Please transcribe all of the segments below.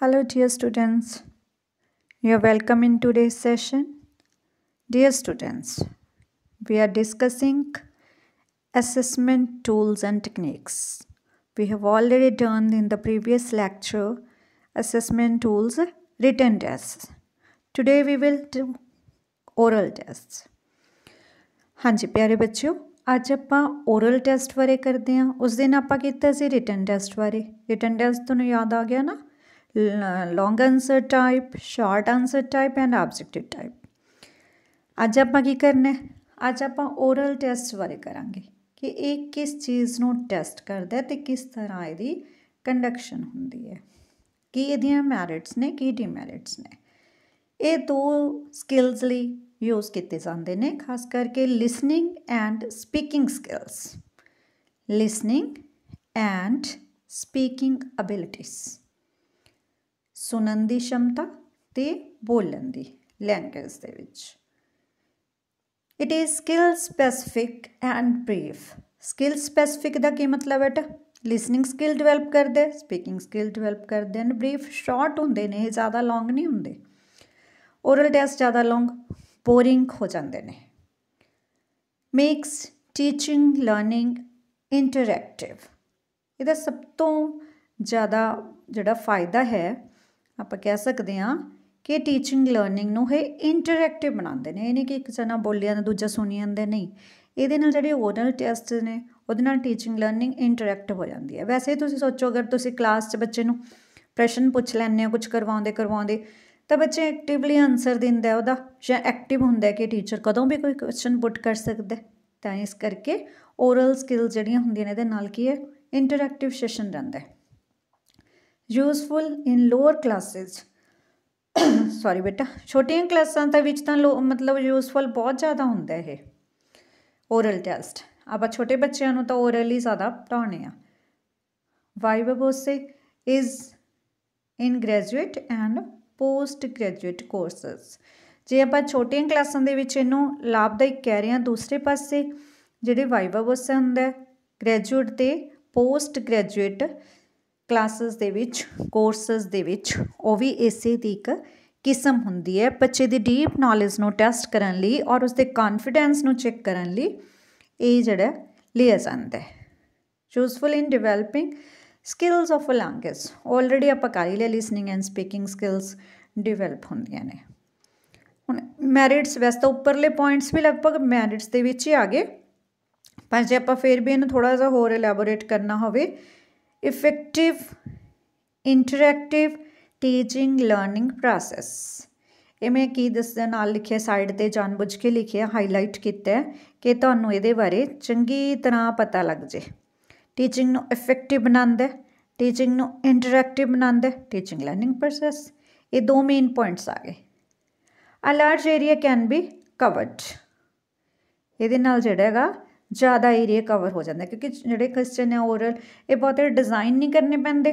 Hello dear students, you are welcome in today's session. Dear students, we are discussing assessment tools and techniques. We have already done in the previous lecture assessment tools written tests. Today we will do oral tests. हाँ जी प्यारे बच्चों ਅੱਜ ਆਪਾਂ oral test ਬਾਰੇ ਕਰਦੇ ਹਾਂ ਉਸ ਦਿਨ ਆਪਾਂ ਕੀਤਾ ਸੀ ਰਿਟਨ ਟੈਸਟ ਬਾਰੇ ਰਿਟਨ ਟੈਸਟ ਤੁਹਾਨੂੰ ਯਾਦ ਆ ਗਿਆ ਨਾ long answer type short answer type and objective type ਅੱਜ ਆਪਾਂ ਕੀ ਕਰਨਾ ਹੈ ਅੱਜ ਆਪਾਂ ਓਰਲ ਟੈਸਟ ਬਾਰੇ ਕਰਾਂਗੇ ਕਿ ਇਹ ਕਿਸ ਚੀਜ਼ ਨੂੰ ਟੈਸਟ ਕਰਦਾ ਤੇ ਕਿਸ ਤਰ੍ਹਾਂ ਇਹਦੀ ਕੰਡਕਸ਼ਨ ਹੁੰਦੀ ਹੈ ਕੀ ਇਹਦੀਆਂ ਮੈਰਿਟਸ ਨੇ ਕੀ ਡਿਮੈਰਿਟਸ ਨੇ ਇਹ ਦੋ ਸਕਿੱਲਸ ਲਈ ਯੂਜ਼ ਕੀਤੇ ਜਾਂਦੇ ਨੇ ਖਾਸ ਕਰਕੇ listening and speaking skills listening and speaking abilities ਸੁਣਨ ਦੀ ਸ਼ਮਤਾ ਤੇ ਬੋਲਣ ਦੀ ਲੈਂਗੁਏਜ ਦੇ ਵਿੱਚ it is skill specific and brief skill specific ਦਾ ਕੀ ਮਤਲਬ ਹੈ ਬੇਟਾ ਲਿਸਨਿੰਗ ਸਕਿੱਲ ਡਿਵੈਲਪ ਕਰਦੇ ਸਪੀਕਿੰਗ ਸਕਿੱਲ ਡਿਵੈਲਪ ਕਰਦੇ ਐਂਡ ਬ੍ਰੀਫ ਸ਼ਾਰਟ ਹੁੰਦੇ ਨੇ ਜ਼ਿਆਦਾ ਲੌਂਗ ਨਹੀਂ ਹੁੰਦੇ ਓਰਲ ਟੈਸਟ ਜ਼ਿਆਦਾ ਲੌਂਗ ਬੋਰਿੰਗ ਹੋ ਜਾਂਦੇ ਨੇ ਮੇਕਸ ਟੀਚਿੰਗ ਲਰਨਿੰਗ ਇੰਟਰੈਕਟਿਵ ਇਹਦਾ ਸਭ ਤੋਂ ਜ਼ਿਆਦਾ ਜਿਹੜਾ ਫਾਇਦਾ ਹੈ ਆਪਾਂ ਕਹਿ ਸਕਦੇ ਹਾਂ ਕਿ ਟੀਚਿੰਗ ਲਰਨਿੰਗ ਨੂੰ ਹੈ ਇੰਟਰੈਕਟਿਵ ਬਣਾਉਂਦੇ ਨੇ ਇਹ ਨਹੀਂ ਕਿ ਇੱਕ ਜਣਾ ਬੋਲਿਆ ਨਾ ਦੂਜਾ ਸੁਣੀ ਜਾਂਦੇ ਨਹੀਂ ਇਹਦੇ ਨਾਲ ਜਿਹੜੇ ਓਰਲ ਟੈਸਟ ਨੇ ਉਹਦੇ ਨਾਲ ਟੀਚਿੰਗ ਲਰਨਿੰਗ ਇੰਟਰੈਕਟਿਵ ਹੋ ਜਾਂਦੀ ਹੈ ਵੈਸੇ ਤੁਸੀਂ ਸੋਚੋ ਅਗਰ ਤੁਸੀਂ ਕਲਾਸ 'ਚ ਬੱਚੇ ਨੂੰ ਪ੍ਰਸ਼ਨ ਪੁੱਛ ਲੈਣੇ ਹੋ ਕੁਝ ਕਰਵਾਉਂਦੇ ਕਰਵਾਉਂਦੇ ਤਾਂ ਬੱਚੇ ਐਕਟਿਵਲੀ ਆਨਸਰ ਦਿੰਦਾ ਉਹਦਾ ਜਾਂ ਐਕਟਿਵ ਹੁੰਦਾ ਕਿ ਟੀਚਰ ਕਦੋਂ ਵੀ ਕੋਈ ਕੁਐਸਚਨ ਪੁੱਟ ਕਰ ਸਕਦਾ ਤਾਂ ਇਸ ਕਰਕੇ ਓਰਲ ਸਕਿੱਲ ਜਿਹੜੀਆਂ ਹੁੰਦੀਆਂ ਨੇ ਇਹਦੇ ਨਾਲ ਕੀ ਹੈ ਇੰਟਰੈਕਟਿਵ ਸੈਸ਼ਨ ਰਹਿੰਦਾ ਹੈ useful in lower classes sorry ਬੇਟਾ ਛੋਟੀਆਂ ਕਲਾਸਾਂ ਤਾਂ ਵਿੱਚ ਤਾਂ ਮਤਲਬ ਯੂਸਫੁਲ ਬਹੁਤ ਜ਼ਿਆਦਾ ਹੁੰਦਾ ਇਹ ਓਰਲ ਟੈਸਟ ਆਪਾਂ ਛੋਟੇ ਬੱਚਿਆਂ ਨੂੰ ਤਾਂ ਓਰਲੀ ਜ਼ਿਆਦਾ ਪੜਾਉਣੇ ਆ viva voce is in graduate and post graduate courses ਜੇ ਆਪਾਂ ਛੋਟੀਆਂ ਕਲਾਸਾਂ ਦੇ ਵਿੱਚ ਇਹਨੂੰ ਲਾਭਦਾਇਕ ਕਹਿ ਰਹੇ ਹਾਂ ਦੂਸਰੇ ਪਾਸੇ ਜਿਹੜੇ ਵਾਈਬੋਸੇ ਹੁੰਦਾ ਗ੍ਰੈਜੂਏਟ ਤੇ ਪੋਸਟ ਗ੍ਰੈਜੂਏਟ ਕਲਾਸਸ ਦੇ ਵਿੱਚ ਕੋਰਸਸ ਦੇ ਵਿੱਚ ਉਹ ਵੀ ਇਸੇ ਦੀ ਇੱਕ ਕਿਸਮ ਹੁੰਦੀ ਹੈ ਬੱਚੇ ਦੀ ਡੀਪ ਨੋਲੇਜ ਨੂੰ ਟੈਸਟ ਕਰਨ ਲਈ ਔਰ ਉਸਦੇ ਕੌਨਫੀਡੈਂਸ ਨੂੰ ਚੈੱਕ ਕਰਨ ਲਈ ਇਹ ਜਿਹੜਾ ਲਿਆ ਜਾਂਦਾ ਹੈ useful in developing skills of a language already ਆਪਾਂ ਕਰ ਹੀ ਲਿਆ listening and speaking skills develop ਹੁੰਦੀਆਂ ਨੇ ਹੁਣ ਮੈਰਿਟਸ ਵੈਸੇ ਤਾਂ ਉੱਪਰਲੇ ਪੁਆਇੰਟਸ ਵੀ ਲਗਭਗ ਮੈਰਿਟਸ ਦੇ ਵਿੱਚ ਹੀ ਆ ਗਏ ਪਰ ਜੇ ਆਪਾਂ ਫੇਰ ਵੀ ਇਹਨੂੰ ਥੋੜਾ ਜਿਹਾ ਹੋਰ ਐਲੈਬੋਰੇਟ ਕਰਨਾ ਹੋਵੇ effective interactive teaching learning process ਇਹ ਮੈਂ ਕੀ ਦੱਸਣ ਨਾਲ ਲਿਖਿਆ ਸਾਈਡ ਤੇ ਜਾਣਬੁੱਝ ਕੇ ਲਿਖਿਆ ਹਾਈਲਾਈਟ ਕੀਤਾ ਕਿ ਤੁਹਾਨੂੰ ਇਹਦੇ ਬਾਰੇ ਚੰਗੀ ਤਰ੍ਹਾਂ ਪਤਾ ਲੱਗ ਜੇ ਟੀਚਿੰਗ ਨੂੰ ਇਫੈਕਟਿਵ ਬਣਾਉਂਦਾ ਟੀਚਿੰਗ ਨੂੰ ਇੰਟਰੈਕਟਿਵ ਬਣਾਉਂਦਾ ਟੀਚਿੰਗ ਲਰਨਿੰਗ ਪ੍ਰੋਸੈਸ ਇਹ ਦੋ ਮੇਨ ਪੁਆਇੰਟਸ ਆ ਗਏ a large area can be covered ਇਹਦੇ ਨਾਲ ਜਿਹੜਾ ਹੈਗਾ ਜ਼ਿਆਦਾ ਏਰੀਆ ਕਵਰ ਹੋ ਜਾਂਦਾ ਕਿਉਂਕਿ ਜਿਹੜੇ ਕੁਐਸਚਨ ਹੈ ਓਰਲ ਇਹ ਬਹੁਤੇ ਡਿਜ਼ਾਈਨ ਨਹੀਂ ਕਰਨੇ ਪੈਂਦੇ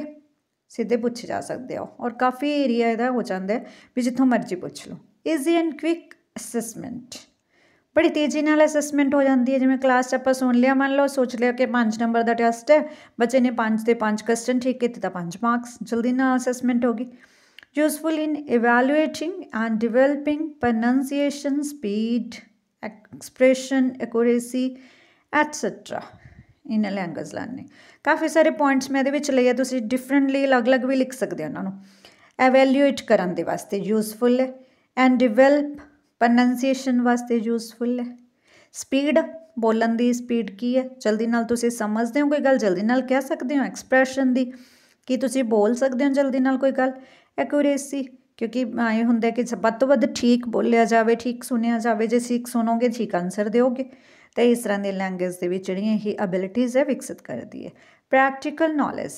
ਸਿੱਧੇ ਪੁੱਛੇ ਜਾ ਸਕਦੇ ਹੋ ਔਰ ਕਾਫੀ ਏਰੀਆ ਇਹਦਾ ਹੋ ਜਾਂਦਾ ਵੀ ਜਿੱਥੋਂ ਮਰਜ਼ੀ ਪੁੱਛ ਲਓ ਈਜ਼ੀ ਐਂਡ ਕੁਇਕ ਅਸੈਸਮੈਂਟ ਬੜੀ ਤੇਜ਼ੀ ਨਾਲ ਅਸੈਸਮੈਂਟ ਹੋ ਜਾਂਦੀ ਹੈ ਜਿਵੇਂ ਕਲਾਸ 'ਚ ਆਪਾਂ ਸੁਣ ਲਿਆ ਮੰਨ ਲਓ ਸੋਚ ਲਿਆ ਕਿ 5 ਨੰਬਰ ਦਾ ਟੈਸਟ ਹੈ ਬੱਚੇ ਨੇ 5 ਤੇ 5 ਕੁਐਸਚਨ ਠੀਕ ਕੀਤੇ ਤਾਂ 5 ਮਾਰਕਸ ਜਲਦੀ ਨਾਲ ਅਸੈਸਮੈਂਟ ਹੋ ਗਈ useful in evaluating and developing pronunciation speed expression accuracy etcetera in language learning ਕਾਫੀ ਸਾਰੇ ਪੁਆਇੰਟਸ ਮੈਂ ਇਹਦੇ ਵਿੱਚ ਲਈ ਆ ਤੁਸੀਂ ਡਿਫਰੈਂਟਲੀ ਅਲੱਗ-ਅਲੱਗ ਵੀ ਲਿਖ ਸਕਦੇ ਹੋ ਉਹਨਾਂ ਨੂੰ ਐਵੈਲਿਊਏਟ ਕਰਨ ਦੇ ਵਾਸਤੇ ਯੂਸਫੁਲ ਹੈ ਐਂਡ ਡਿਵੈਲਪ ਪ੍ਰੋਨੰਸੀਏਸ਼ਨ ਵਾਸਤੇ ਯੂਸਫੁਲ ਹੈ ਸਪੀਡ ਬੋਲਣ ਦੀ ਸਪੀਡ ਕੀ ਹੈ ਜਲਦੀ ਨਾਲ ਤੁਸੀਂ ਸਮਝਦੇ ਹੋ ਕੋਈ ਗੱਲ ਜਲਦੀ ਨਾਲ ਕਹਿ ਸਕਦੇ ਹੋ ਐਕਸਪ੍ਰੈਸ਼ਨ ਦੀ ਕੀ ਤੁਸੀਂ ਬੋਲ ਸਕਦੇ ਹੋ ਜਲਦੀ ਨਾਲ ਕੋਈ ਗੱਲ ਐਕੂਰੇਸੀ ਕਿਉਂਕਿ ਇਹ ਹੁੰਦਾ ਕਿ ਵੱਧ ਤੋਂ ਵੱਧ ਠੀਕ ਬੋਲਿਆ ਜਾਵੇ ਠੀਕ ਸੁਣਿਆ ਜਾਵੇ ਜੇ ਸਿੱਖ ਸੁਣੋਗੇ ਠੀਕ ਆਨਸਰ ਦਿਓਗੇ ਤੇ ਇਸ ਤਰ੍ਹਾਂ ਦੇ ਲੈਂਗੁਏਜ ਦੇ ਵਿੱਚ ਜਿਹੜੀਆਂ ਇਹ ਅਬਿਲਿਟੀਜ਼ ਹੈ ਵਿਕਸਿਤ ਕਰਦੀ ਹੈ practical knowledge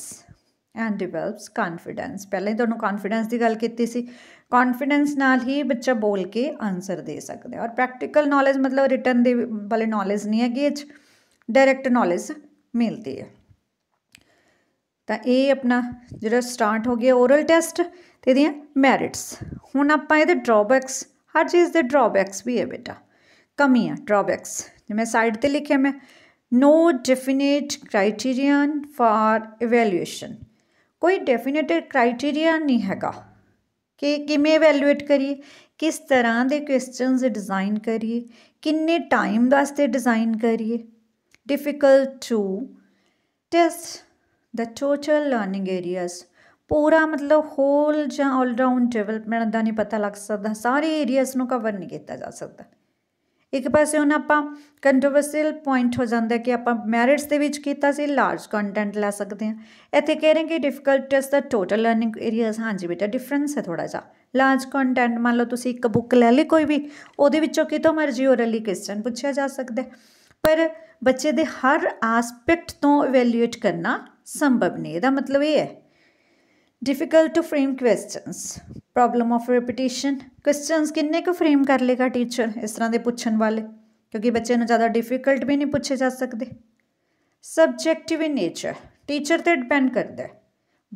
and develops confidence ਪਹਿਲੇ ਤੁਹਾਨੂੰ ਕੌਨਫੀਡੈਂਸ ਦੀ ਗੱਲ ਕੀਤੀ ਸੀ ਕੌਨਫੀਡੈਂਸ ਨਾਲ ਹੀ ਬੱਚਾ ਬੋਲ ਕੇ ਆਨਸਰ ਦੇ ਸਕਦਾ ਔਰ ਪ੍ਰੈਕਟੀਕਲ ਨੌਲੇਜ ਮਤਲਬ ਰਿਟਨ ਦੇ ਬਲੇ ਨੌਲੇਜ ਨਹੀਂ ਹੈਗੀ ਇਹ ਡਾਇਰੈਕਟ ਨੌਲੇਜ ਮਿਲਦੀ ਹੈ ਤਾਂ ਇਹ ਆਪਣਾ ਜਿਹੜਾ ਸਟਾਰਟ ਹੋ ਗਿਆ ਓਰਲ ਟੈਸਟ ਤੇ ਇਹਦੀਆਂ ਮੈਰਿਟਸ ਹੁਣ ਆਪਾਂ ਇਹਦੇ ਡਰਾਬੈਕਸ ਹਰ ਚੀਜ਼ ਦੇ ਡਰਾਬੈਕਸ ਵੀ ਹੈ ਬੇਟਾ ਕਮੀਆਂ ਡਰਾਬੈਕਸ ਮੈਂ ਸਾਈਡ ਤੇ ਲਿਖਿਆ ਮੈਂ no definite criterion for evaluation ਕੋਈ ਡੈਫੀਨਿਟ ਕ੍ਰਾਈਟੇਰੀਆ ਨਹੀਂ ਹੈਗਾ ਕਿ ਕਿਵੇਂ ਇਵੈਲੂਏਟ ਕਰੀਏ ਕਿਸ ਤਰ੍ਹਾਂ ਦੇ ਕੁਐਸਚਨਸ ਡਿਜ਼ਾਈਨ ਕਰੀਏ ਕਿੰਨੇ ਟਾਈਮ ਵਾਸਤੇ ਡਿਜ਼ਾਈਨ ਕਰੀਏ difficult to test the total learning areas ਪੂਰਾ ਮਤਲਬ ਹੋਲ ਜਾਂ ਆਲ ਰਾਉਂਡ ਡਿਵੈਲਪਮੈਂਟ ਦਾ ਨਹੀਂ ਪਤਾ ਲੱਗ ਸਕਦਾ ਸਾਰੇ ਏਰੀਆਸ ਨੂੰ ਕਵਰ ਨਹੀਂ ਕੀਤਾ ਜਾ ਸਕਦਾ ਇੱਕ ਪਾਸੇ ਉਹਨਾਂ ਆਪਾਂ ਕੰਟਰੋਵਰਸੀਅਲ ਪੁਆਇੰਟ ਹੋ ਜਾਂਦਾ ਕਿ ਆਪਾਂ ਮੈਰਿਟਸ ਦੇ ਵਿੱਚ ਕੀਤਾ ਸੀ ਲਾਰਜ ਕੰਟੈਂਟ ਲੈ ਸਕਦੇ ਹਾਂ ਇੱਥੇ ਕਹਿ ਰਹੇ ਕਿ ਡਿਫਿਕਲਟੀਸ ਦਾ ਟੋਟਲ ਲਰਨਿੰਗ ਏਰੀਆਜ਼ ਹਾਂਜੀ ਬੇਟਾ ਡਿਫਰੈਂਸ ਹੈ ਥੋੜਾ ਜਿਹਾ ਲਾਰਜ ਕੰਟੈਂਟ ਮੰਨ ਲਓ ਤੁਸੀਂ ਇੱਕ ਬੁੱਕ ਲੈ ਲਈ ਕੋਈ ਵੀ ਉਹਦੇ ਵਿੱਚੋਂ ਕਿਤੋਂ ਮਰਜ਼ੀ ਓਰਲੀ ਕੁਐਸਚਨ ਪੁੱਛਿਆ ਜਾ ਸਕਦਾ ਪਰ ਬੱਚੇ ਦੇ ਹਰ ਐਸਪੈਕਟ ਤੋਂ ਇਵੈਲੂਏਟ ਕਰਨਾ ਸੰਭਵ ਨਹੀਂ ਇਹਦਾ ਮਤਲਬ ਇਹ ਹੈ difficult to frame questions problem of repetition questions ਕਿੰਨੇ ਕੁ ਫਰੇਮ ਕਰ ਲੇਗਾ ਟੀਚਰ ਇਸ ਤਰ੍ਹਾਂ ਦੇ ਪੁੱਛਣ ਵਾਲੇ ਕਿਉਂਕਿ ਬੱਚੇ ਨੂੰ ਜ਼ਿਆਦਾ ਡਿਫਿਕਲਟ ਵੀ ਨਹੀਂ ਪੁੱਛੇ ਜਾ ਸਕਦੇ ਸਬਜੈਕਟਿਵ ਇਨ ਨੇਚਰ ਟੀਚਰ ਤੇ ਡਿਪੈਂਡ ਕਰਦਾ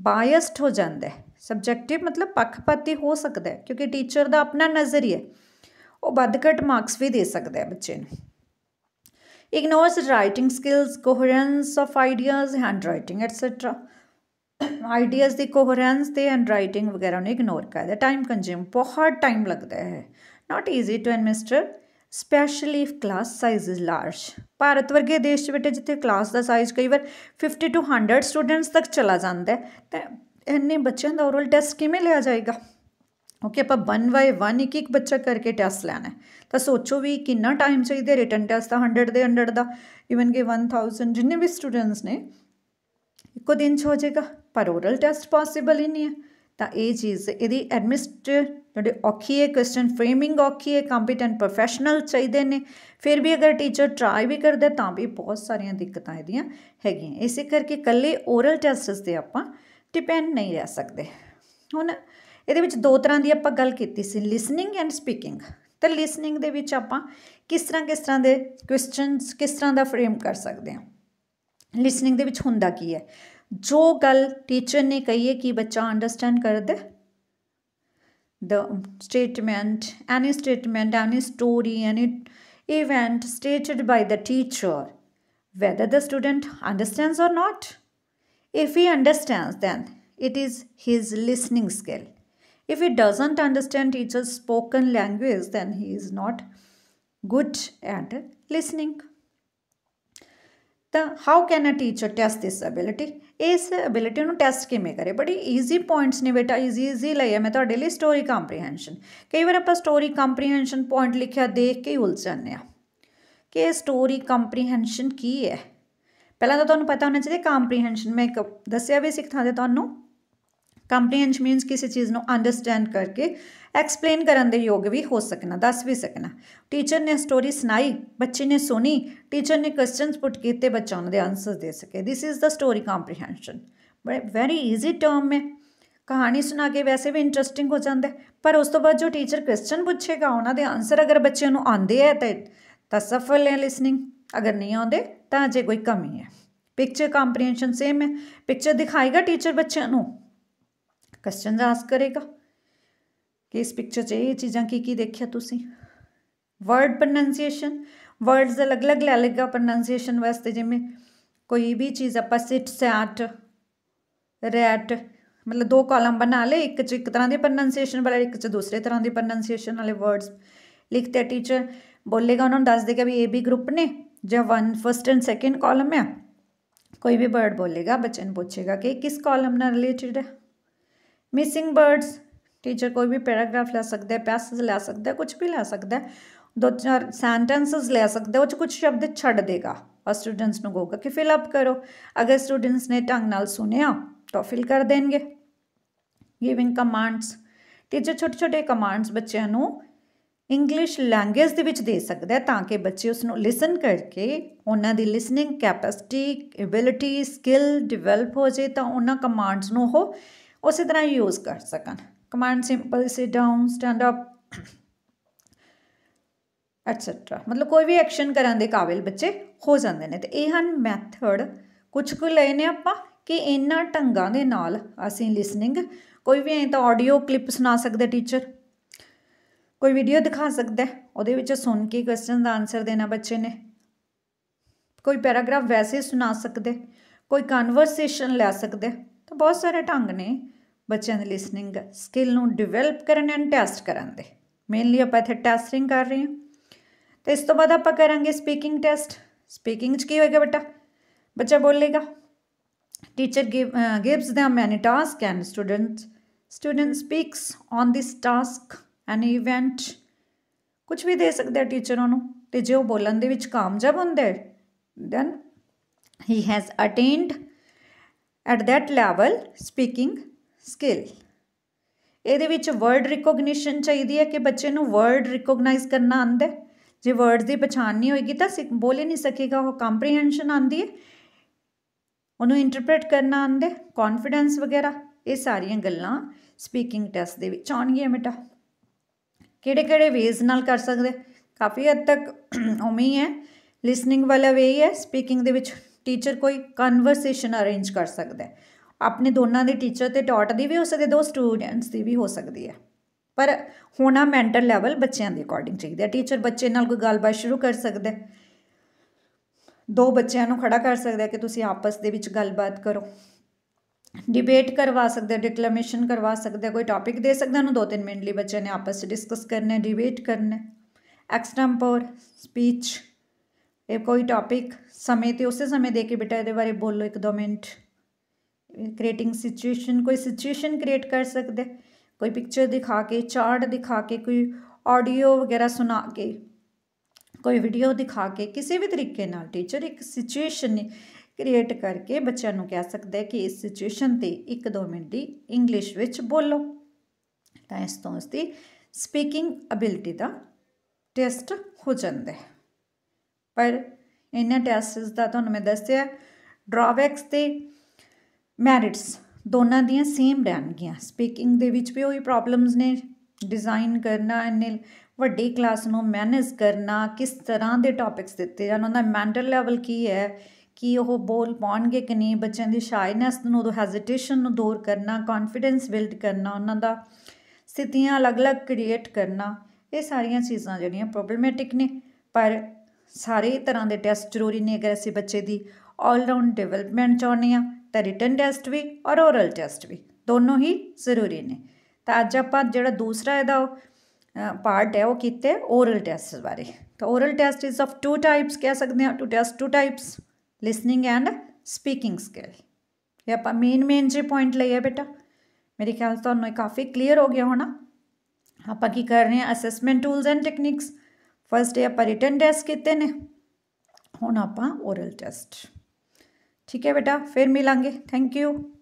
ਬਾਇਸਡ ਹੋ ਜਾਂਦਾ ਸਬਜੈਕਟਿਵ ਮਤਲਬ ਪੱਖਪਾਤੀ ਹੋ ਸਕਦਾ ਕਿਉਂਕਿ ਟੀਚਰ ਦਾ ਆਪਣਾ ਨਜ਼ਰੀਆ ਉਹ ਵੱਧ ਘੱਟ ਮਾਰਕਸ ਵੀ ਦੇ ਸਕਦਾ ਬੱਚੇ ਨੂੰ ignores writing skills coherence of ideas hand writing etcetera ideas ਦੀ ਕੋਹਰੈਂਸ ਤੇ ਐਂਡ ਰਾਈਟਿੰਗ ਵਗੈਰਾ ਨੂੰ ਇਗਨੋਰ ਕਰਦਾ ਟਾਈਮ ਕੰਜ਼ਿਊਮ ਬਹੁਤ ਟਾਈਮ ਲੱਗਦਾ ਹੈ not easy to administer specially if class size is large Bharat ਵਰਗੇ ਦੇਸ਼ ਵਿੱਚ ਜਿੱਥੇ ਕਲਾਸ ਦਾ ਸਾਈਜ਼ ਕਈ ਵਾਰ 50 ਟੂ 100 ਸਟੂਡੈਂਟਸ ਤੱਕ ਚਲਾ ਜਾਂਦਾ ਹੈ ਤਾਂ ਇੰਨੇ ਬੱਚਿਆਂ ਦਾ ਓਰਲ ਟੈਸਟ ਕਿਵੇਂ ਲਿਆ ਜਾਏਗਾ ਓਕੇ ਆਪਾਂ 1 ਬਾਈ 1 ਇੱਕ ਇੱਕ ਬੱਚਾ ਕਰਕੇ ਟੈਸਟ ਲੈਣਾ ਤਾਂ ਸੋਚੋ ਵੀ ਕਿੰਨਾ ਟਾਈਮ ਚਾਹੀਦਾ ਰਿਟਨ ਟੈਸਟ ਦਾ 100 ਦੇ 100 ਦਾ ਇਵਨ ਕਿ 1000 ਜਿੰਨੇ ਵੀ ਸਟੂਡੈਂਟਸ ਨੇ ਇੱਕੋ ਦਿਨ 'ਚ ਹੋ ਜਾਏਗਾ ਪਰ ਓਰਲ ਟੈਸਟ ਪੋਸੀਬਲ ਹੀ ਨਹੀਂ ਹੈ ਤਾਂ ਇਹ ਚੀਜ਼ ਇਹਦੀ ਐਡਮਿਨਿਸਟਰ ਜਿਹੜੇ ਔਖੀ ਹੈ ਕੁਐਸਚਨ ਫਰੇਮਿੰਗ ਔਖੀ ਹੈ ਕੰਪੀਟੈਂਟ ਪ੍ਰੋਫੈਸ਼ਨਲ ਚਾਹੀਦੇ ਨੇ ਫਿਰ ਵੀ ਅਗਰ ਟੀਚਰ ਟਰਾਈ ਵੀ ਕਰਦਾ ਤਾਂ ਵੀ ਬਹੁਤ ਸਾਰੀਆਂ ਦਿੱਕਤਾਂ ਇਹਦੀਆਂ ਹੈਗੀਆਂ ਇਸੇ ਕਰਕੇ ਕੱਲੇ ਓਰਲ ਟੈਸਟਸ ਤੇ ਆਪਾਂ ਡਿਪੈਂਡ ਨਹੀਂ ਰਹਿ ਸਕਦੇ ਹੁਣ ਇਹਦੇ ਵਿੱਚ ਦੋ ਤਰ੍ਹਾਂ ਦੀ ਆਪਾਂ ਗੱਲ ਕੀਤੀ ਸੀ ਲਿਸਨਿੰਗ ਐਂਡ ਸਪੀਕਿੰਗ ਤਾਂ ਲਿਸਨਿੰਗ ਦੇ ਵਿੱਚ ਆਪਾਂ ਕਿਸ ਤਰ੍ਹਾਂ ਕਿਸ ਤਰ੍ਹਾਂ ਦੇ ਕੁਐਸਚਨਸ ਕਿਸ ਤਰ੍ਹਾਂ ਦਾ ਫਰੇਮ ਕਰ ਸਕਦੇ ਹਾਂ ਲਿਸਨਿੰਗ ਦੇ ਵਿੱਚ ਹੁੰਦਾ ਕੀ ਹੈ ਜੋ ਗੱਲ ਟੀਚਰ ਨੇ ਕਹੀ ਹੈ ਕਿ ਬੱਚਾ ਅੰਡਰਸਟੈਂਡ ਕਰਦਾ the statement, any statement, any story, any event stated by the teacher, whether the student understands or not. If he understands, then it is his listening skill. If he doesn't understand teacher's spoken language, then he is not good at listening. ਤਾਂ how can a teacher test this ability ਇਸ ability ਨੂੰ test ਕਿਵੇਂ ਕਰੇ ਬੜੀ easy points ਨੇ ਬੇਟਾ easy easy ਲਈ ਹੈ ਮੈਂ ਤੁਹਾਡੇ ਲਈ ਸਟੋਰੀ ਕੰਪਰੀਹੈਂਸ਼ਨ ਕਈ ਵਾਰ ਆਪਾਂ ਸਟੋਰੀ ਕੰਪਰੀਹੈਂਸ਼ਨ ਪੁਆਇੰਟ ਲਿਖਿਆ ਦੇਖ ਕੇ ਹੀ ਉਲਝ ਜਾਂਦੇ ਆ ਕਿ ਇਹ ਸਟੋਰੀ ਕੰਪਰੀਹੈਂਸ਼ਨ ਕੀ ਹੈ ਪਹਿਲਾਂ ਤਾਂ ਤੁਹਾਨੂੰ ਪਤਾ ਹੋਣਾ ਚਾਹੀਦਾ ਕੰਪਰੀਹੈਂਸ਼ਨ ਮੈਂ ਇੱਕ ਦੱਸਿਆ ਵੀ ਸਿੱਖਾਂ ਦੇ ਤੁਹਾਨੂੰ ਕੰਪਰੀਹੈਂਡ ਮੀਨਸ ਕਿਸੇ ਚੀਜ਼ ਨੂੰ ਅੰਡਰਸਟੈਂਡ ਕਰਕੇ ਐਕਸਪਲੇਨ ਕਰਨ ਦੇ ਯੋਗ ਵੀ ਹੋ ਸਕਣਾ ਦੱਸ ਵੀ ਸਕਣਾ ਟੀਚਰ ਨੇ ਸਟੋਰੀ ਸੁਣਾਈ ਬੱਚੇ ਨੇ ਸੁਣੀ ਟੀਚਰ ਨੇ ਕੁਐਸਚਨਸ ਪੁੱਟ ਕੀਤੇ ਬੱਚਾ ਉਹਨਾਂ ਦੇ ਆਨਸਰ ਦੇ ਸਕੇ this is the story comprehension very easy term ਹੈ ਕਹਾਣੀ ਸੁਣਾ ਕੇ ਵੈਸੇ ਵੀ ਇੰਟਰਸਟਿੰਗ ਹੋ ਜਾਂਦਾ ਪਰ ਉਸ ਤੋਂ ਬਾਅਦ ਜੋ ਟੀਚਰ ਕੁਐਸਚਨ ਪੁੱਛੇਗਾ ਉਹਨਾਂ ਦੇ ਆਨਸਰ ਅਗਰ ਬੱਚਿਆਂ ਨੂੰ ਆਉਂਦੇ ਆ ਤਾਂ ਤਾਂ ਸਫਲ ਹੈ ਲਿਸਨਿੰਗ ਅਗਰ ਨਹੀਂ ਆਉਂਦੇ ਤਾਂ ਜੇ ਕੋਈ ਕਮੀ ਹੈ ਪਿਕਚਰ ਕੰਪਰੀਹੈਂਸ਼ਨ ਸੇਮ ਹੈ ਪਿਕਚਰ ਦਿਖਾਏਗਾ ਟੀਚਰ ਬੱਚਿਆਂ ਨੂੰ ਕੁਐਸਚਨ ਆਸ ਕਰੇਗਾ ਕਿ ਇਸ ਪਿਕਚਰ 'ਚ ਇਹ ਚੀਜ਼ਾਂ ਕੀ ਕੀ ਦੇਖਿਆ ਤੁਸੀਂ ਵਰਡ ਪ੍ਰੋਨੰਸੀਏਸ਼ਨ ਵਰਡਸ ਦਾ ਅਲੱਗ-ਅਲੱਗ ਲੈ ਲੇਗਾ ਪ੍ਰੋਨੰਸੀਏਸ਼ਨ ਵਾਸਤੇ ਜਿਵੇਂ ਕੋਈ ਵੀ ਚੀਜ਼ ਆਪਾਂ ਸਿਟ ਸੈਟ ਰੈਟ ਮਤਲਬ ਦੋ ਕਾਲਮ ਬਣਾ ਲੈ ਇੱਕ 'ਚ ਇੱਕ ਤਰ੍ਹਾਂ ਦੇ ਪ੍ਰੋਨੰਸੀਏਸ਼ਨ ਵਾਲੇ ਇੱਕ 'ਚ ਦੂਸਰੇ ਤਰ੍ਹਾਂ ਦੇ ਪ੍ਰੋਨੰਸੀਏਸ਼ਨ ਵਾਲੇ ਵਰਡਸ ਲਿਖਤੇ ਟੀਚਰ ਬੋਲੇਗਾ ਉਹਨਾਂ ਨੂੰ ਦੱਸ ਦੇਗਾ ਵੀ ਇਹ ਵੀ ਗਰੁੱਪ ਨੇ ਜਾਂ one first and second column ਹੈ ਕੋਈ ਵੀ ਵਰਡ ਬੋਲੇਗਾ ਬੱਚੇ ਨੂੰ ਪੁੱਛੇਗਾ ਕਿ ਕਿਸ ਕਾਲਮ ਨਾਲ ਰਿਲੇਟਡ ਹੈ ਮਿਸਿੰਗ ਵਰਡਸ ਟੀਚਰ ਕੋਈ ਵੀ ਪੈਰਾਗ੍ਰਾਫ ਲੈ ਸਕਦਾ ਹੈ ਪੈਸੇਜ ਲੈ ਸਕਦਾ ਹੈ ਕੁਝ ਵੀ ਲੈ ਸਕਦਾ ਹੈ ਦੋ ਚਾਰ ਸੈਂਟੈਂਸਸ ਲੈ ਸਕਦਾ ਉਹ ਚ ਕੁਝ ਸ਼ਬਦ ਛੱਡ ਦੇਗਾ ਔਰ ਸਟੂਡੈਂਟਸ ਨੂੰ ਕਹੋਗਾ ਕਿ ਫਿਲ ਅਪ ਕਰੋ ਅਗਰ ਸਟੂਡੈਂਟਸ ਨੇ ਟੰਗ ਨਾਲ ਸੁਣਿਆ ਤਾਂ ਫਿਲ ਕਰ ਦੇਣਗੇ ਗਿਵਿੰਗ ਕਮਾਂਡਸ ਟੀਚਰ ਛੋਟੇ ਛੋਟੇ ਕਮਾਂਡਸ ਬੱਚਿਆਂ ਨੂੰ ਇੰਗਲਿਸ਼ ਲੈਂਗੁਏਜ ਦੇ ਵਿੱਚ ਦੇ ਸਕਦਾ ਹੈ ਤਾਂ ਕਿ ਬੱਚੇ ਉਸ ਨੂੰ ਲਿਸਨ ਕਰਕੇ ਉਹਨਾਂ ਦੀ listening capacity ability skill develop ਹੋ ਜੇ ਤਾਂ ਉਹਨਾਂ ਕਮਾਂਡਸ ਨੂੰ ਉਹ ਉਸੇ ਤਰ੍ਹਾਂ ਯੂਜ਼ ਕਰ ਸਕਣ command simple say down stand up etcetera ਮਤਲਬ ਕੋਈ ਵੀ ਐਕਸ਼ਨ ਕਰਨ ਦੇ ਕਾਬਿਲ ਬੱਚੇ ਹੋ ਜਾਂਦੇ ਨੇ ਤੇ ਇਹ ਹਨ ਮੈਥਡ ਕੁਝ ਕੁ ਲਏ ਨੇ ਆਪਾਂ ਕਿ ਇੰਨਾ ਢੰਗਾਂ ਦੇ ਨਾਲ ਅਸੀਂ ਲਿਸਨਿੰਗ ਕੋਈ ਵੀ ਐਂ ਤਾਂ ਆਡੀਓ ਕਲਿੱਪ ਸੁਣਾ ਸਕਦਾ ਟੀਚਰ ਕੋਈ ਵੀਡੀਓ ਦਿਖਾ ਸਕਦਾ ਉਹਦੇ ਵਿੱਚ ਸੁਣ ਕੇ ਕੁਐਸਚਨ ਦਾ ਆਨਸਰ ਦੇਣਾ ਬੱਚੇ ਨੇ ਕੋਈ ਪੈਰਾਗ੍ਰਾਫ ਵੈਸੇ ਸੁਣਾ ਸਕਦੇ ਕੋਈ ਕਨਵਰਸੇਸ਼ਨ ਲੈ ਸਕਦੇ ਤਾਂ ਬਹੁਤ ਸਾਰੇ ਢੰਗ ਨੇ ਬੱਚਿਆਂ ਦੀ ਲਿਸਨਿੰਗ ਸਕਿੱਲ ਨੂੰ ਡਿਵੈਲਪ ਕਰਨ ਐਂਡ ਟੈਸਟ ਕਰਨ ਦੇ ਮੇਨਲੀ ਆਪਾਂ ਇੱਥੇ ਟੈਸਟਿੰਗ ਕਰ ਰਹੇ ਹਾਂ ਤੇ ਇਸ ਤੋਂ ਬਾਅਦ ਆਪਾਂ ਕਰਾਂਗੇ ਸਪੀਕਿੰਗ ਟੈਸਟ ਸਪੀਕਿੰਗ 'ਚ ਕੀ ਹੋਏਗਾ ਬੇਟਾ ਬੱਚਾ ਬੋਲੇਗਾ teacher gives them many task and student student speaks on this task an event ਕੁਝ ਵੀ ਦੇ ਸਕਦਾ ਟੀਚਰ ਉਹਨੂੰ ਤੇ ਜੇ ਉਹ ਬੋਲਣ ਦੇ ਵਿੱਚ ਕਾਮਯਾਬ ਹੁੰਦਾ ਹੈ then he has attained at that level speaking skill ਇਹਦੇ ਵਿੱਚ ਵਰਡ ਰਿਕੋਗਨੀਸ਼ਨ ਚਾਹੀਦੀ ਹੈ ਕਿ ਬੱਚੇ ਨੂੰ ਵਰਡ ਰਿਕੋਗਨਾਈਜ਼ ਕਰਨਾ ਆਂਦਾ ਹੈ ਜੇ ਵਰਡਸ ਦੀ ਪਛਾਣ ਨਹੀਂ ਹੋਏਗੀ ਤਾਂ ਬੋਲੇ ਨਹੀਂ ਸਕੇਗਾ ਉਹ ਕੰਪਰੀਹੈਂਸ਼ਨ ਆਂਦੀ ਹੈ ਉਹਨੂੰ ਇੰਟਰਪ੍ਰੀਟ ਕਰਨਾ ਆਂਦਾ ਹੈ ਕੌਨਫੀਡੈਂਸ ਵਗੈਰਾ ਇਹ ਸਾਰੀਆਂ ਗੱਲਾਂ ਸਪੀਕਿੰਗ ਟੈਸਟ ਦੇ ਵਿੱਚ ਆਉਣਗੀਆਂ ਬੇਟਾ ਕਿਹੜੇ ਕਿਹੜੇ ਵੇਜ਼ ਨਾਲ ਕਰ ਸਕਦੇ ਕਾਫੀ ਹੱਦ ਤੱਕ ਉਵੇਂ ਹੀ ਹੈ ਲਿਸਨਿੰਗ ਵਾਲਾ ਵੇ ਹੀ ਹੈ ਸਪੀਕਿੰਗ ਦੇ ਵਿੱਚ ਟੀਚਰ ਕੋਈ ਕਨਵਰਸੇਸ਼ਨ ਅਰੇਂਜ ਕਰ ਸਕਦਾ ਹੈ ਆਪਣੇ ਦੋਨਾਂ ਦੇ ਟੀਚਰ ਤੇ ਟੌਟ ਦੀ ਵੀ ਹੋ ਸਕਦੀ ਦੋ ਸਟੂਡੈਂਟਸ ਦੀ ਵੀ ਹੋ ਸਕਦੀ ਹੈ ਪਰ ਹੋਣਾ ਮੈਂਟਲ ਲੈਵਲ ਬੱਚਿਆਂ ਦੇ ਅਕੋਰਡਿੰਗ ਚਾਹੀਦਾ ਟੀਚਰ ਬੱਚੇ ਨਾਲ ਕੋਈ ਗੱਲਬਾਤ ਸ਼ੁਰੂ ਕਰ ਸਕਦਾ ਹੈ ਦੋ ਬੱਚਿਆਂ ਨੂੰ ਖੜਾ ਕਰ ਸਕਦਾ ਹੈ ਕਿ ਤੁਸੀਂ ਆਪਸ ਦੇ ਵਿੱਚ ਗੱਲਬਾਤ ਕਰੋ ਡਿਬੇਟ ਕਰਵਾ ਸਕਦੇ ਡਿਕਲੇਮੇਸ਼ਨ ਕਰਵਾ ਸਕਦੇ ਕੋਈ ਟਾਪਿਕ ਦੇ ਸਕਦਾ ਉਹਨੂੰ ਦੋ ਤਿੰਨ ਮਿੰਟ ਲਈ ਬੱਚਿਆਂ ਨੇ ਆਪਸ ਵਿੱਚ ਡਿਸਕਸ ਕਰਨਾ ਡਿਬੇਟ ਕਰਨਾ ਐਕਸਟੈਂਪੋਰ ਸਪੀਚ ਇਹ ਕੋਈ ਟਾਪਿਕ ਸਮੇਂ ਤੇ ਉਸੇ ਸਮੇਂ ਦੇ ਕੇ ਬੇਟਾ ਇਹਦੇ ਬਾਰੇ ਬੋਲੋ ਇੱਕ ਦੋ ਮਿੰਟ ਕ੍ਰੀਏਟਿੰਗ ਸਿਚੁਏਸ਼ਨ ਕੋਈ ਸਿਚੁਏਸ਼ਨ ਕ੍ਰੀਏਟ ਕਰ ਸਕਦੇ ਕੋਈ ਪਿਕਚਰ ਦਿਖਾ ਕੇ ਚਾਰਟ ਦਿਖਾ ਕੇ ਕੋਈ ਆਡੀਓ ਵਗੈਰਾ ਸੁਣਾ ਕੇ ਕੋਈ ਵੀਡੀਓ ਦਿਖਾ ਕੇ ਕਿਸੇ ਵੀ ਤਰੀਕੇ ਨਾਲ ਟੀਚਰ ਇੱਕ ਸਿਚੁਏਸ਼ਨ ਕ੍ਰੀਏਟ ਕਰਕੇ ਬੱਚਿਆਂ ਨੂੰ ਕਹਿ ਸਕਦਾ ਹੈ ਕਿ ਇਸ ਸਿਚੁਏਸ਼ਨ ਤੇ 1-2 ਮਿੰਟ ਦੀ ਇੰਗਲਿਸ਼ ਵਿੱਚ ਬੋਲੋ ਤਾਂ ਇਸ ਤੋਂ ਉਸ ਦੀ ਸਪੀਕਿੰਗ ਅਬਿਲਿਟੀ ਦਾ ਟੈਸਟ ਹੋ ਜਾਂਦਾ ਹੈ ਪਰ ਇਹਨਾਂ ਟੈਸਟਸ ਦਾ ਤੁਹਾਨੂੰ ਮੈਂ ਦੱਸਿਆ ਡਰਾਵੈਕਸ ਤੇ ਮੈਰਿਟਸ ਦੋਨਾਂ ਦੀਆਂ ਸੇਮ ਰਹਿਣਗੀਆਂ ਸਪੀਕਿੰਗ ਦੇ ਵਿੱਚ ਵੀ ਉਹੀ ਪ੍ਰੋਬਲਮਸ ਨੇ ਡਿਜ਼ਾਈਨ ਕਰਨਾ ਇਹਨੇ ਵੱਡੀ ਕਲਾਸ ਨੂੰ ਮੈਨੇਜ ਕਰਨਾ ਕਿਸ ਤਰ੍ਹਾਂ ਦੇ ਟਾਪਿਕਸ ਦਿੱਤੇ ਜਾਂ ਉਹਨਾਂ ਦਾ ਮੈਂਟਲ ਲੈਵਲ ਕੀ ਹੈ ਕਿ ਉਹ ਬੋਲ ਪਾਉਣਗੇ ਕਿ ਨਹੀਂ ਬੱਚਿਆਂ ਦੀ ਸ਼ਾਇਨੈਸ ਨੂੰ ਉਹ ਹੈਜ਼ਿਟੇਸ਼ਨ ਨੂੰ ਦੂਰ ਕਰਨਾ ਕੌਨਫੀਡੈਂਸ ਬਿਲਡ ਕਰਨਾ ਉਹਨਾਂ ਦਾ ਸਥਿਤੀਆਂ ਅਲੱਗ-ਅਲੱਗ ਕ੍ਰੀਏਟ ਕਰਨਾ ਇਹ ਸਾਰੀਆਂ ਚੀਜ਼ਾਂ ਜਿਹੜੀਆਂ ਪ੍ਰੋਬਲਮੈਟਿਕ ਨੇ ਪਰ ਸਾਰੇ ਤਰ੍ਹਾਂ ਦੇ ਟੈਸਟ ਜ਼ਰੂਰੀ ਨੇ ਅਗਰ ਅਸੀਂ ਬੱਚੇ ਦੀ ਆਲ ਰਾਉਂਡ ਡਿਵੈਲਪਮੈਂਟ ਚਾਹੁੰਦੇ ਆ ਤਾਂ ਰਿਟਨ ਟੈਸਟ ਵੀ ਔਰ ਓਰਲ ਟੈਸਟ ਵੀ ਦੋਨੋਂ ਹੀ ਜ਼ਰੂਰੀ ਨੇ ਤਾਂ ਅੱਜ ਆਪਾਂ ਜਿਹੜਾ ਦੂਸਰਾ ਇਹਦਾ ਪਾਰਟ ਹੈ ਉਹ ਕੀਤੇ ਓਰਲ ਟੈਸਟ ਬਾਰੇ ਤਾਂ oral test is of two types ਕਹਿ ਸਕਦੇ ਆ two test two types listening and speaking skill ਇਹ ਆਪਾਂ ਮੇਨ ਮੇਨ ਜੇ ਪੁਆਇੰਟ ਲਈ ਹੈ ਬੇਟਾ ਮੇਰੇ ਖਿਆਲ ਤੁਹਾਨੂੰ ਕਾਫੀ ਕਲੀਅਰ ਹੋ ਗਿਆ ਹੋਣਾ ਆਪਾਂ ਕੀ ਕਰ ਰਹੇ ਹਾਂ assessment tools and techniques first day ਆਪਾਂ ਰਿਟਨ ਟੈਸਟ ਕੀਤੇ ਨੇ ਹੁਣ ਆਪਾਂ ਓਰਲ ਟੈਸਟ ਠੀਕ ਹੈ ਬੇਟਾ ਫਿਰ ਮਿਲਾਂਗੇ ਥੈਂਕ ਯੂ